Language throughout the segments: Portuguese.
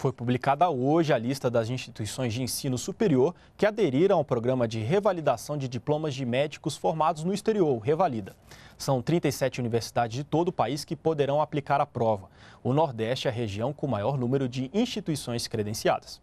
Foi publicada hoje a lista das instituições de ensino superior que aderiram ao programa de revalidação de diplomas de médicos formados no exterior, Revalida. São 37 universidades de todo o país que poderão aplicar a prova. O Nordeste é a região com o maior número de instituições credenciadas.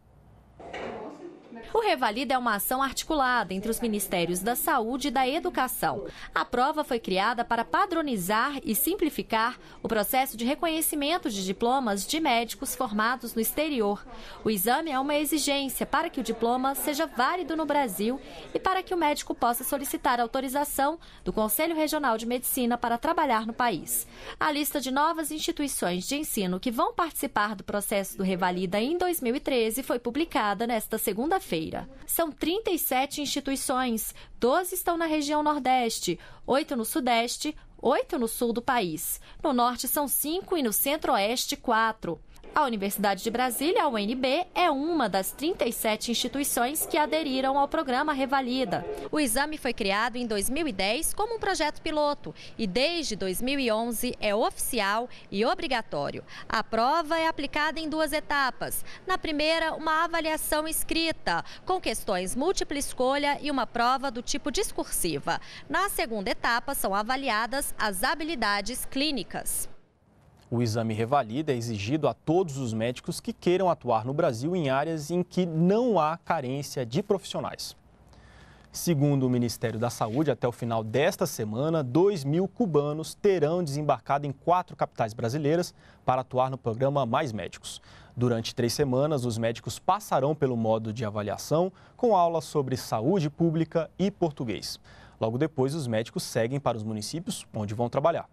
O Revalida é uma ação articulada entre os Ministérios da Saúde e da Educação. A prova foi criada para padronizar e simplificar o processo de reconhecimento de diplomas de médicos formados no exterior. O exame é uma exigência para que o diploma seja válido no Brasil e para que o médico possa solicitar autorização do Conselho Regional de Medicina para trabalhar no país. A lista de novas instituições de ensino que vão participar do processo do Revalida em 2013 foi publicada nesta segunda-feira quinta São 37 instituições, 12 estão na região Nordeste, 8 no Sudeste, 8 no sul do país. No norte são 5 e no centro-oeste, 4. A Universidade de Brasília, a UNB, é uma das 37 instituições que aderiram ao programa Revalida. O exame foi criado em 2010 como um projeto piloto e desde 2011 é oficial e obrigatório. A prova é aplicada em duas etapas. Na primeira, uma avaliação escrita, com questões múltipla escolha e uma prova do tipo discursiva. Na segunda etapa, são avaliadas as habilidades clínicas. O exame revalida é exigido a todos os médicos que queiram atuar no Brasil em áreas em que não há carência de profissionais. Segundo o Ministério da Saúde, até o final desta semana, 2 mil cubanos terão desembarcado em quatro capitais brasileiras para atuar no programa Mais Médicos. Durante três semanas, os médicos passarão pelo modo de avaliação, com aulas sobre saúde pública e português. Logo depois, os médicos seguem para os municípios onde vão trabalhar.